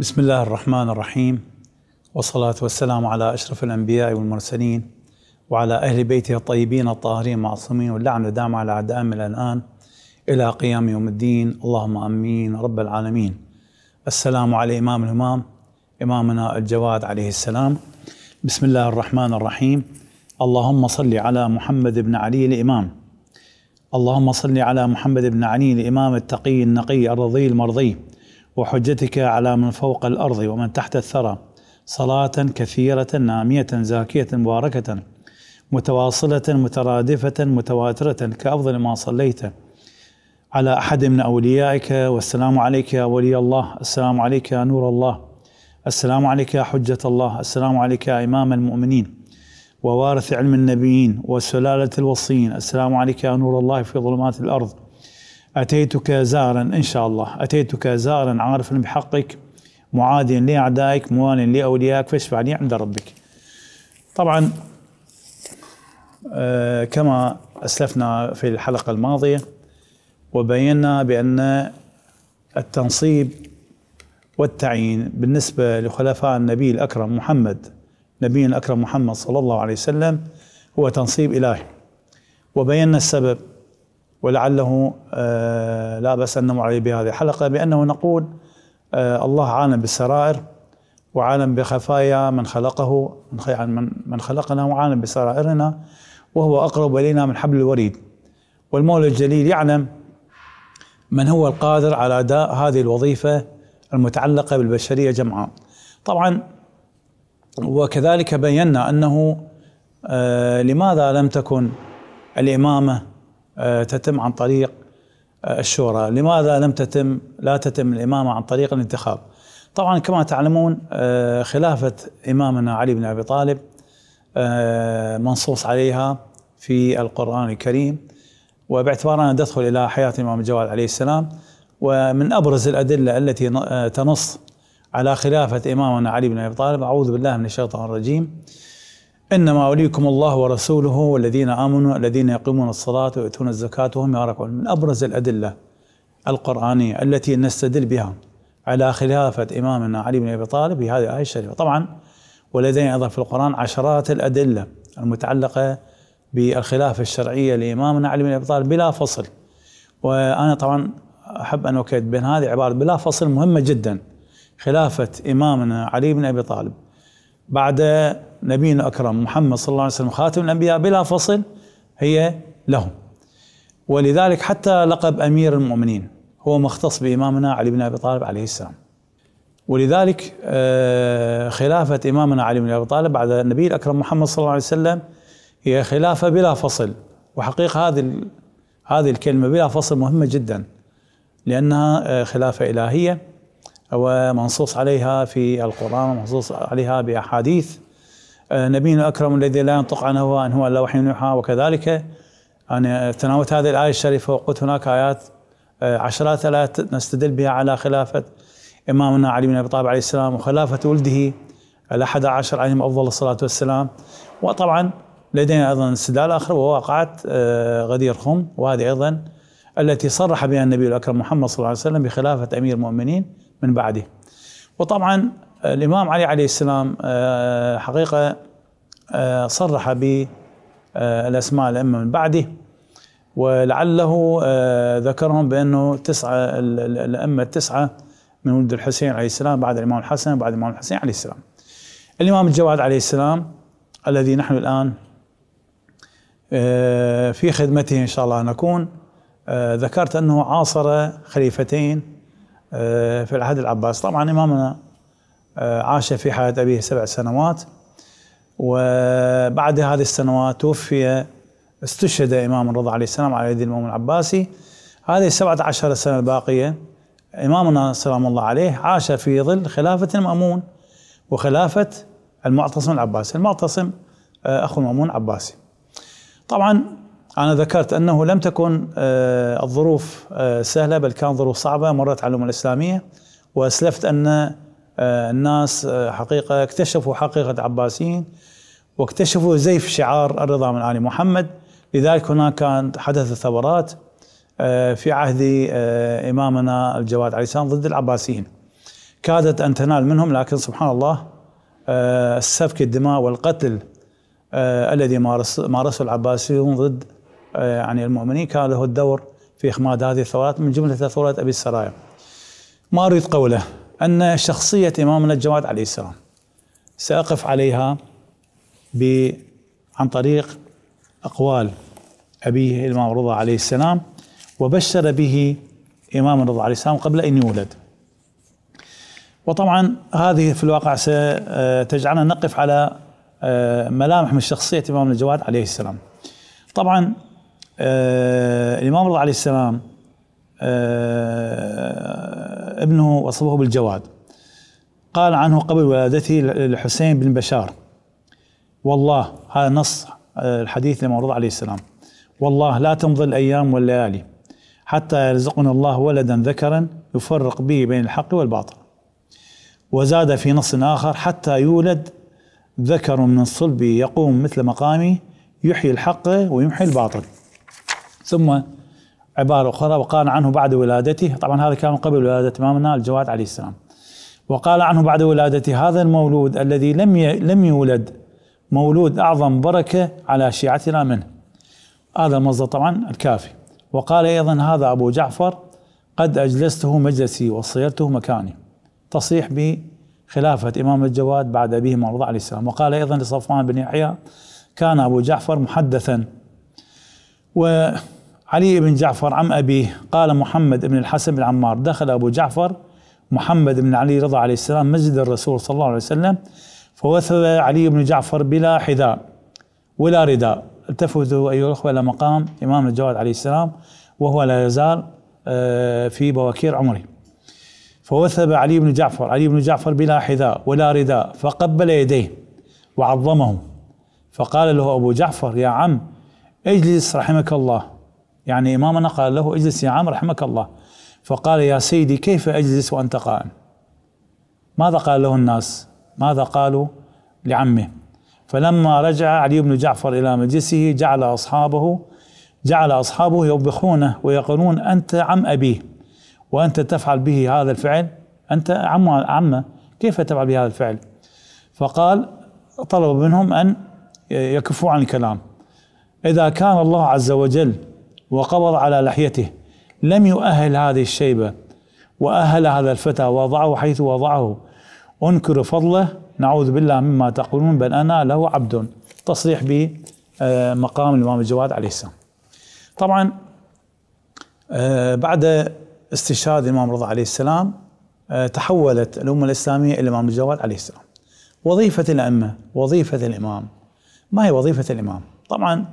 بسم الله الرحمن الرحيم والصلاة والسلام على أشرف الأنبياء والمرسلين وعلى أهل بيته الطيبين الطاهرين المعصومين واللعن دام على عداء من الآن إلى قيام يوم الدين اللهم أمين رب العالمين السلام على إمام الإمام إمامنا الجواد عليه السلام بسم الله الرحمن الرحيم اللهم صل على محمد بن علي الإمام اللهم صل على محمد بن علي الإمام التقي النقي الرضي المرضي وحجتك على من فوق الارض ومن تحت الثرى صلاه كثيره ناميه زاكيه مباركه متواصله مترادفه متواتره كافضل ما صليت على احد من اوليائك والسلام عليك يا ولي الله السلام عليك يا نور الله السلام عليك يا حجه الله السلام عليك يا امام المؤمنين ووارث علم النبيين وسلالة الوصيين السلام عليك يا نور الله في ظلمات الأرض أتيتك زارا إن شاء الله أتيتك زارا عارفا بحقك معاديا لأعدائك مواليا لأوليائك فاشفع لي عند ربك طبعا آه، كما أسلفنا في الحلقة الماضية وبينا بأن التنصيب والتعيين بالنسبة لخلفاء النبي الأكرم محمد نبي الأكرم محمد صلى الله عليه وسلم هو تنصيب إلهي وبينا السبب ولعله آه، لا بأس أن نمر عليه بهذه الحلقة بأنه نقول آه، الله عالم بالسرائر وعالم بخفايا من خلقه من خلقنا وعالم بسرائرنا وهو أقرب إلينا من حبل الوريد والمولى الجليل يعلم من هو القادر على أداء هذه الوظيفة المتعلقة بالبشرية جمعاء طبعا وكذلك بينا أنه آه، لماذا لم تكن الإمامة آه، تتم عن طريق آه، الشورى لماذا لم تتم لا تتم الإمامة عن طريق الانتخاب طبعا كما تعلمون آه، خلافة إمامنا علي بن أبي طالب منصوص عليها في القرآن الكريم وباعتبارنا ندخل إلى حياة الإمام الجواد عليه السلام ومن أبرز الأدلة التي تنص على خلافة إمامنا علي بن أبي طالب أعوذ بالله من الشيطان الرجيم إنما وليكم الله ورسوله والذين آمنوا الذين يقيمون الصلاة ويؤتون الزكاة وهم يعرفون من أبرز الأدلة القرآنية التي نستدل بها على خلافة إمامنا علي بن أبي طالب بهذه الآية الشريفة طبعا ولدينا أيضا في القرآن عشرات الأدلة المتعلقة بالخلافة الشرعية لإمامنا علي بن أبي طالب بلا فصل وأنا طبعا أحب أن أؤكد بين هذه عبارة بلا فصل مهمة جدا خلافة إمامنا علي بن أبي طالب بعد نبينا أكرم محمد صلى الله عليه وسلم خاتم الأنبياء بلا فصل هي لهم ولذلك حتى لقب أمير المؤمنين هو مختص بإمامنا علي بن أبي طالب عليه السلام ولذلك آه، خلافة إمامنا علي بن أبي طالب بعد النبي الأكرم محمد صلى الله عليه وسلم هي خلافة بلا فصل وحقيقة هذه هذه الكلمة بلا فصل مهمة جدا لأنها آه، خلافة إلهية ومنصوص عليها في القرآن ومنصوص عليها بأحاديث آه، نبينا الأكرم الذي لا ينطق عنه هو أن هو إلا وحي يوحى وكذلك أنا تناولت هذه الآية الشريفة وقلت هناك آيات آه، عشرات الآيات نستدل بها على خلافة إمامنا علي بن أبي طالب عليه السلام وخلافة ولده الأحد عشر عليهم أفضل الصلاة والسلام وطبعا لدينا أيضا استدلال آخر وهو واقعة آه، غدير خم وهذه أيضا التي صرح بها النبي الأكرم محمد صلى الله عليه وسلم بخلافة أمير المؤمنين من بعده وطبعا الإمام علي عليه السلام آه، حقيقة آه، صرح بالأسماء آه، الأئمة من بعده ولعله ذكرهم بأنه تسعة الأئمة التسعة من ولد الحسين عليه السلام بعد الإمام الحسن بعد الإمام الحسين عليه السلام الإمام الجواد عليه السلام الذي نحن الآن في خدمته إن شاء الله نكون ذكرت أنه عاصر خليفتين آه، في العهد العباسي طبعا إمامنا آه، عاش في حياة أبيه سبع سنوات وبعد هذه السنوات توفي استشهد إمام الرضا عليه السلام على يد الإمام العباسي هذه السبعة عشر سنة الباقية إمامنا سلام الله عليه عاش في ظل خلافة المأمون وخلافة المعتصم العباسي المعتصم آه، أخو المأمون العباسي طبعا أنا ذكرت أنه لم تكن آه، الظروف آه، سهلة بل كان ظروف صعبة مرت على الأمة الإسلامية وأسلفت أن آه، الناس حقيقة اكتشفوا حقيقة عباسيين واكتشفوا زيف شعار الرضا من آل محمد لذلك هناك كانت حدثت ثورات في عهد إمامنا الجواد عليه السلام ضد العباسيين كادت أن تنال منهم لكن سبحان الله سفك الدماء والقتل الذي مارسه العباسيون ضد آه، يعني المؤمنين كان له الدور في إخماد هذه الثورات من جملة ثورة أبي السرايا ما أريد قوله أن شخصية إمامنا الجواد عليه السلام سأقف عليها ب عن طريق أقوال أبيه الإمام رضا عليه السلام وبشر به إمام رضا عليه السلام قبل أن يولد وطبعا هذه في الواقع ستجعلنا آه، نقف على آه، ملامح من شخصية إمام الجواد عليه السلام طبعا آه الإمام رضا عليه السلام آه ابنه وصفه بالجواد قال عنه قبل ولادته الحسين بن بشار والله هذا نص آه، الحديث لما رضى عليه السلام والله لا تمضي الأيام والليالي حتى يرزقنا الله ولدا ذكرا يفرق به بين الحق والباطل وزاد في نص آخر حتى يولد ذكر من صلبي يقوم مثل مقامي يحيي الحق ويمحي الباطل ثم عبارة أخرى وقال عنه بعد ولادته طبعا هذا كان قبل ولادة إمامنا الجواد عليه السلام وقال عنه بعد ولادته هذا المولود الذي لم لم يولد مولود أعظم بركة على شيعتنا منه هذا المصدر طبعا الكافي وقال أيضا هذا أبو جعفر قد أجلسته مجلسي وصيرته مكاني تصريح بخلافة إمام الجواد بعد أبيه مرضى عليه السلام وقال أيضا لصفوان بن يحيى كان أبو جعفر محدثا و علي بن جعفر عم أبيه قال محمد بن الحسن بن عمار دخل أبو جعفر محمد بن علي رضا عليه السلام مسجد الرسول صلى الله عليه وسلم فوثب علي بن جعفر بلا حذاء ولا رداء التفتوا أيها الأخوة إلى مقام إمام الجواد عليه السلام وهو لا يزال آه، في بواكير عمره فوثب علي بن جعفر علي بن جعفر بلا حذاء ولا رداء فقبل يديه وعظمه فقال له أبو جعفر يا عم اجلس رحمك الله يعني إمامنا قال له اجلس يا عم رحمك الله فقال يا سيدي كيف أجلس وأنت قائم ماذا قال له الناس ماذا قالوا لعمه فلما رجع علي بن جعفر إلى مجلسه جعل أصحابه جعل أصحابه يوبخونه ويقولون أنت عم أبيه وأنت تفعل به هذا الفعل أنت عم عمه كيف تفعل بهذا الفعل فقال طلب منهم أن يكفوا عن الكلام إذا كان الله عز وجل وقبض على لحيته لم يؤهل هذه الشيبة وأهل هذا الفتى وضعه حيث وضعه أنكر فضله نعوذ بالله مما تقولون بل أنا له عبد تصريح بمقام آه، الإمام الجواد عليه السلام طبعا آه، بعد استشهاد الإمام رضا عليه السلام آه، تحولت الأمة الإسلامية إلى الإمام الجواد عليه السلام وظيفة الأمة وظيفة الإمام ما هي وظيفة الإمام؟ طبعا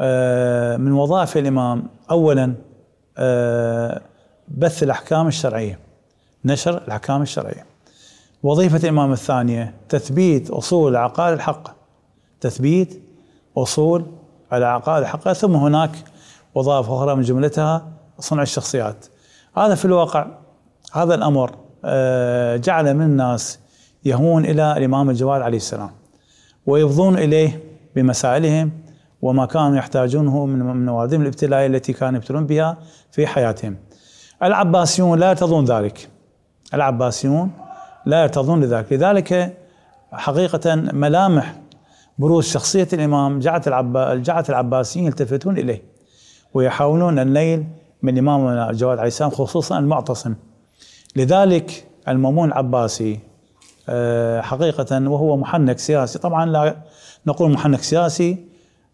آه، من وظائف الإمام أولا آه، بث الأحكام الشرعية نشر الأحكام الشرعية وظيفة الإمام الثانية تثبيت أصول العقائد الحق تثبيت أصول العقائد الحق ثم هناك وظائف أخرى من جملتها صنع الشخصيات هذا في الواقع هذا الأمر آه، جعل من الناس يهون إلى الإمام الجواد عليه السلام ويفضون إليه بمسائلهم وما كانوا يحتاجونه من نوادم الابتلاء التي كانوا يبتلون بها في حياتهم العباسيون لا يرتضون ذلك العباسيون لا يرتضون لذلك لذلك حقيقة ملامح بروز شخصية الإمام جعلت العب... جعلت العباسيين يلتفتون إليه ويحاولون النيل من إمامنا جواد عليه السلام خصوصا المعتصم لذلك المأمون العباسي آه، حقيقة وهو محنك سياسي طبعا لا نقول محنك سياسي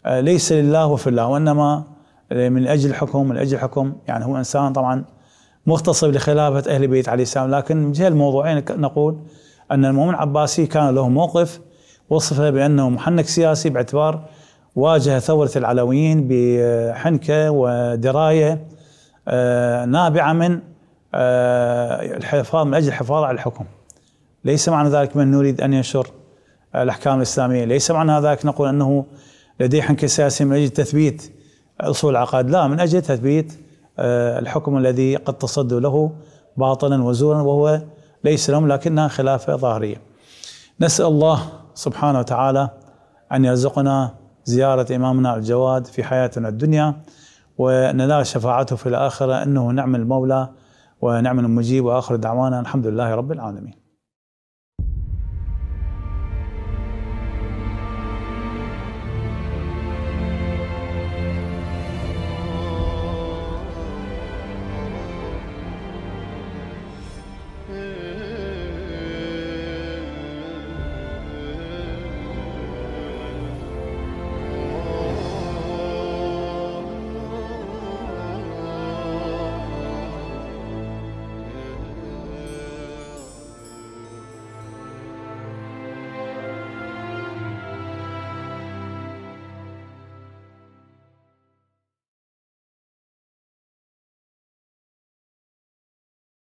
آه، ليس لله وفي الله وانما من اجل الحكم من اجل الحكم يعني هو انسان طبعا مغتصب لخلافه اهل بيت عليه السلام لكن من جهه الموضوعين نقول ان المؤمن العباسي كان له موقف وصفه بانه محنك سياسي باعتبار واجه ثوره العلويين بحنكه ودرايه آه، نابعه من آه، الحفاظ من اجل الحفاظ على الحكم ليس معنى ذلك من نريد ان ينشر الاحكام الاسلاميه ليس معنى ذلك نقول انه لديه حنكة سياسي من اجل تثبيت اصول العقائد لا من اجل تثبيت آه، الحكم الذي قد تصدوا له باطلا وزورا وهو ليس لهم لكنها خلافه ظاهريه. نسال الله سبحانه وتعالى ان يرزقنا زياره امامنا الجواد في حياتنا الدنيا وننال شفاعته في الاخره انه نعم المولى ونعم المجيب واخر دعوانا الحمد لله رب العالمين.